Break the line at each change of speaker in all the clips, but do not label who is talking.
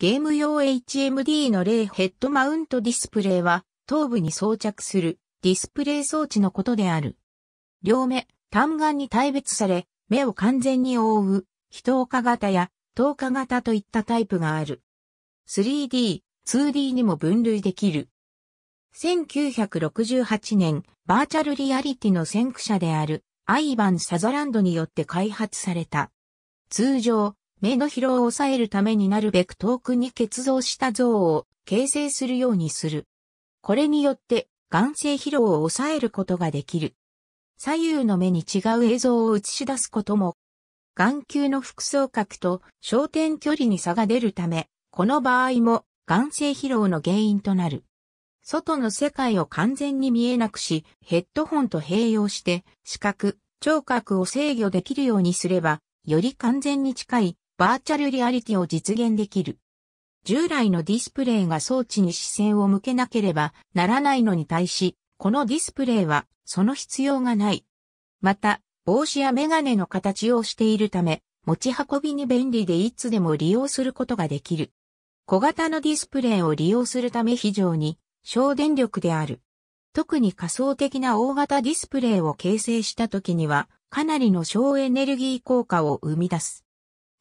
ゲーム用 HMD の例ヘッドマウントディスプレイは、頭部に装着するディスプレイ装置のことである。両目、単眼に大別され、目を完全に覆う、非透過型や透過型といったタイプがある。3D、2D にも分類できる。1968年、バーチャルリアリティの先駆者であるアイバン・サザランドによって開発された。通常、目の疲労を抑えるためになるべく遠くに結増した像を形成するようにする。これによって眼性疲労を抑えることができる。左右の目に違う映像を映し出すことも、眼球の複層角と焦点距離に差が出るため、この場合も眼性疲労の原因となる。外の世界を完全に見えなくし、ヘッドホンと併用して、視覚、聴覚を制御できるようにすれば、より完全に近いバーチャルリアリティを実現できる。従来のディスプレイが装置に視線を向けなければならないのに対し、このディスプレイはその必要がない。また、帽子やメガネの形をしているため、持ち運びに便利でいつでも利用することができる。小型のディスプレイを利用するため非常に省電力である。特に仮想的な大型ディスプレイを形成した時には、かなりの省エネルギー効果を生み出す。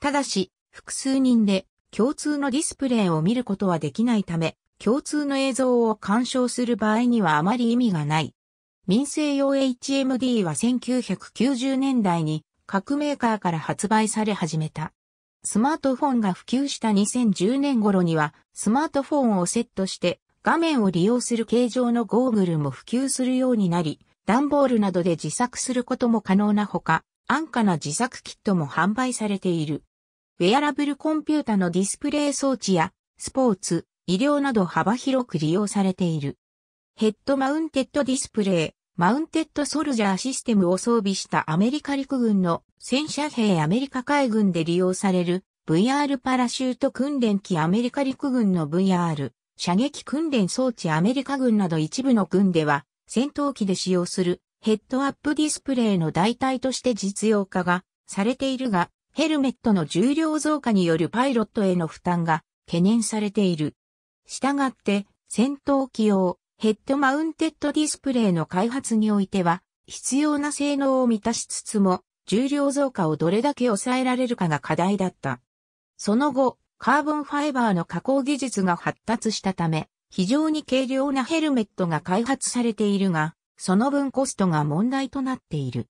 ただし、複数人で共通のディスプレイを見ることはできないため、共通の映像を鑑賞する場合にはあまり意味がない。民生用 HMD は1990年代に各メーカーから発売され始めた。スマートフォンが普及した2010年頃にはスマートフォンをセットして画面を利用する形状のゴーグルも普及するようになり、段ボールなどで自作することも可能なほか、安価な自作キットも販売されている。ウェアラブルコンピュータのディスプレイ装置や、スポーツ、医療など幅広く利用されている。ヘッドマウンテッドディスプレイ、マウンテッドソルジャーシステムを装備したアメリカ陸軍の戦車兵アメリカ海軍で利用される VR パラシュート訓練機アメリカ陸軍の VR 射撃訓練装置アメリカ軍など一部の軍では戦闘機で使用するヘッドアップディスプレイの代替として実用化がされているがヘルメットの重量増加によるパイロットへの負担が懸念されている。したがって、戦闘機用ヘッドマウンテッドディスプレイの開発においては、必要な性能を満たしつつも、重量増加をどれだけ抑えられるかが課題だった。その後、カーボンファイバーの加工技術が発達したため、非常に軽量なヘルメットが開発されているが、その分コストが問題となっている。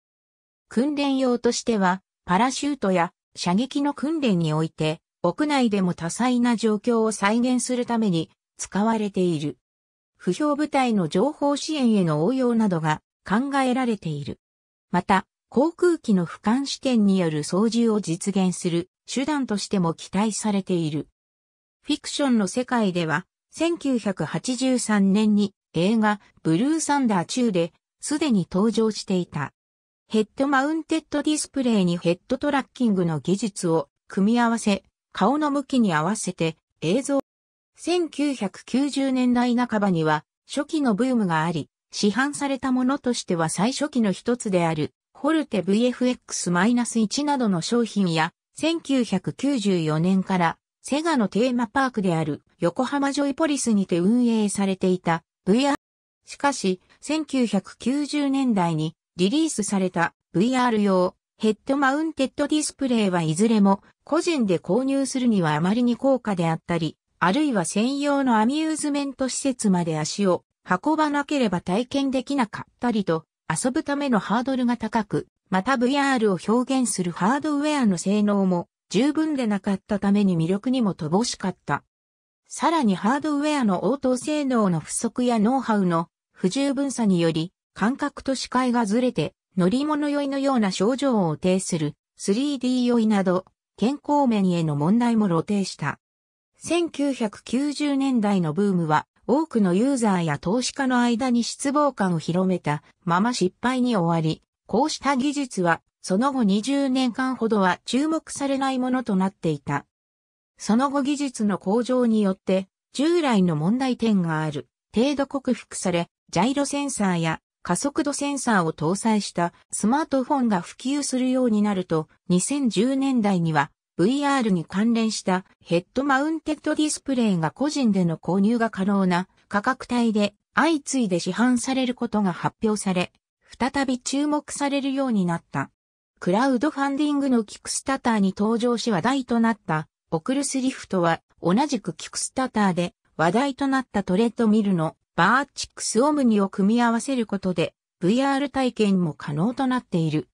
訓練用としては、パラシュートや射撃の訓練において、屋内でも多彩な状況を再現するために使われている。不評部隊の情報支援への応用などが考えられている。また、航空機の俯瞰視点による操縦を実現する手段としても期待されている。フィクションの世界では、1983年に映画ブルーサンダー中ですでに登場していた。ヘッドマウンテッドディスプレイにヘッドトラッキングの技術を組み合わせ、顔の向きに合わせて映像。1990年代半ばには初期のブームがあり、市販されたものとしては最初期の一つである、ホルテ VFX-1 などの商品や、1994年からセガのテーマパークである横浜ジョイポリスにて運営されていた VR。しかし、1990年代にリリースされた VR 用ヘッドマウンテッドディスプレイはいずれも個人で購入するにはあまりに高価であったり、あるいは専用のアミューズメント施設まで足を運ばなければ体験できなかったりと遊ぶためのハードルが高く、また VR を表現するハードウェアの性能も十分でなかったために魅力にも乏しかった。さらにハードウェアの応答性能の不足やノウハウの不十分さにより感覚と視界がずれて、乗り物酔いのような症状を呈する 3D 酔いなど、健康面への問題も露呈した。1990年代のブームは、多くのユーザーや投資家の間に失望感を広めたまま失敗に終わり、こうした技術は、その後20年間ほどは注目されないものとなっていた。その後技術の向上によって、従来の問題点がある、程度克服され、ジャイロセンサーや加速度センサーを搭載したスマートフォンが普及するようになると、2010年代には VR に関連したヘッドマウンテッドディスプレイが個人での購入が可能な価格帯で相次いで市販されることが発表され、再び注目されるようになった。クラウドファンディングのキクスタターに登場し話題となったオクルスリフトは同じくキクスタターで話題となったトレッドミルのバーチックスオムニを組み合わせることで VR 体験も可能となっている。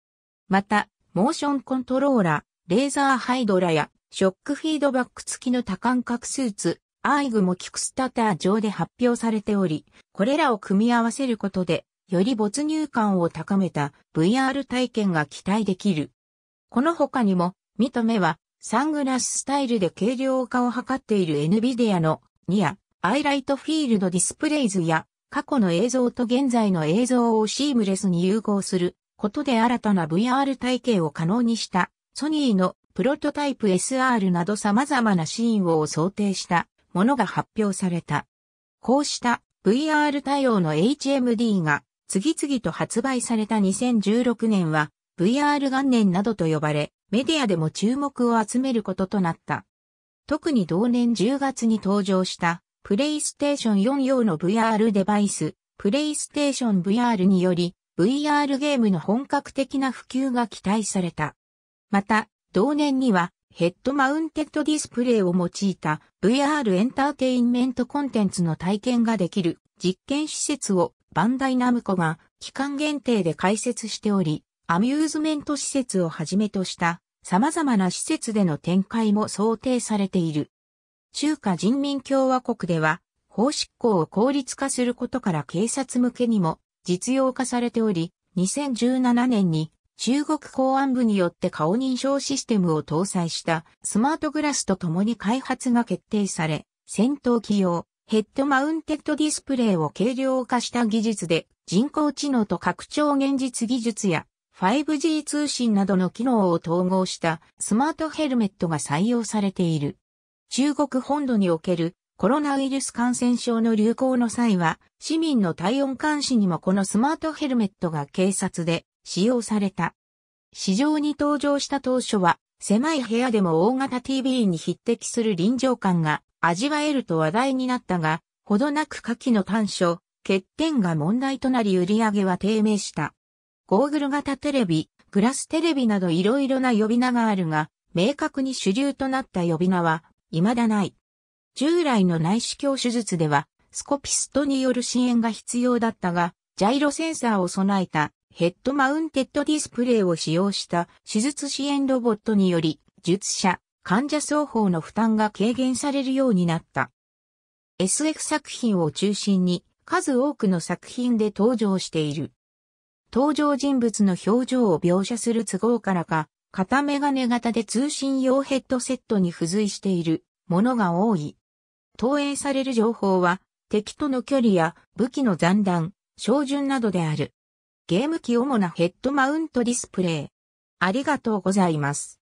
また、モーションコントローラ、レーザーハイドラやショックフィードバック付きの多感覚スーツ、アイグもキクスタター上で発表されており、これらを組み合わせることで、より没入感を高めた VR 体験が期待できる。この他にも、ミト目はサングラススタイルで軽量化を図っている NVIDIA のニアアイライトフィールドディスプレイズや過去の映像と現在の映像をシームレスに融合することで新たな VR 体系を可能にしたソニーのプロトタイプ SR など様々なシーンを想定したものが発表された。こうした VR 対応の HMD が次々と発売された2016年は VR 元年などと呼ばれメディアでも注目を集めることとなった。特に同年10月に登場したプレイステーション4用の VR デバイス、プレイステーション VR により、VR ゲームの本格的な普及が期待された。また、同年には、ヘッドマウンテッドディスプレイを用いた VR エンターテインメントコンテンツの体験ができる実験施設をバンダイナムコが期間限定で開設しており、アミューズメント施設をはじめとした様々な施設での展開も想定されている。中華人民共和国では、法執行を効率化することから警察向けにも実用化されており、2017年に中国公安部によって顔認証システムを搭載したスマートグラスと共に開発が決定され、戦闘機用ヘッドマウンテッドディスプレイを軽量化した技術で人工知能と拡張現実技術や 5G 通信などの機能を統合したスマートヘルメットが採用されている。中国本土におけるコロナウイルス感染症の流行の際は、市民の体温監視にもこのスマートヘルメットが警察で使用された。市場に登場した当初は、狭い部屋でも大型 TV に匹敵する臨場感が味わえると話題になったが、ほどなく下記の短所、欠点が問題となり売り上げは低迷した。ゴーグル型テレビ、グラステレビなど色々な呼び名があるが、明確に主流となった呼び名は、未だない。従来の内視鏡手術では、スコピストによる支援が必要だったが、ジャイロセンサーを備えたヘッドマウンテッドディスプレイを使用した手術支援ロボットにより、術者、患者双方の負担が軽減されるようになった。SF 作品を中心に数多くの作品で登場している。登場人物の表情を描写する都合からか、片メガネ型で通信用ヘッドセットに付随しているものが多い。投影される情報は敵との距離や武器の残弾、照準などである。ゲーム機主なヘッドマウントディスプレイ。ありがとうございます。